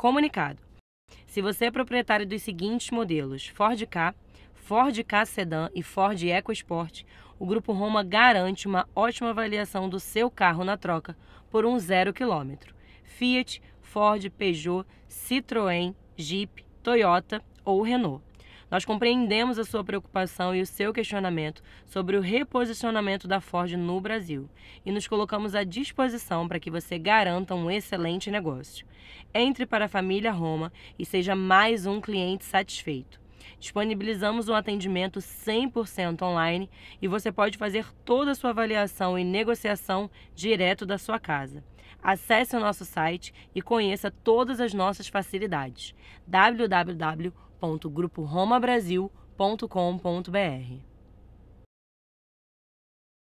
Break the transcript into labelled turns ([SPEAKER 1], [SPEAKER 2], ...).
[SPEAKER 1] Comunicado. Se você é proprietário dos seguintes modelos: Ford K, Ford K Sedan e Ford EcoSport, o Grupo Roma garante uma ótima avaliação do seu carro na troca por um zero quilômetro. Fiat, Ford, Peugeot, Citroën, Jeep, Toyota ou Renault. Nós compreendemos a sua preocupação e o seu questionamento sobre o reposicionamento da Ford no Brasil e nos colocamos à disposição para que você garanta um excelente negócio. Entre para a família Roma e seja mais um cliente satisfeito. Disponibilizamos um atendimento 100% online e você pode fazer toda a sua avaliação e negociação direto da sua casa. Acesse o nosso site e conheça todas as nossas facilidades. www.gruporomabrasil.com.br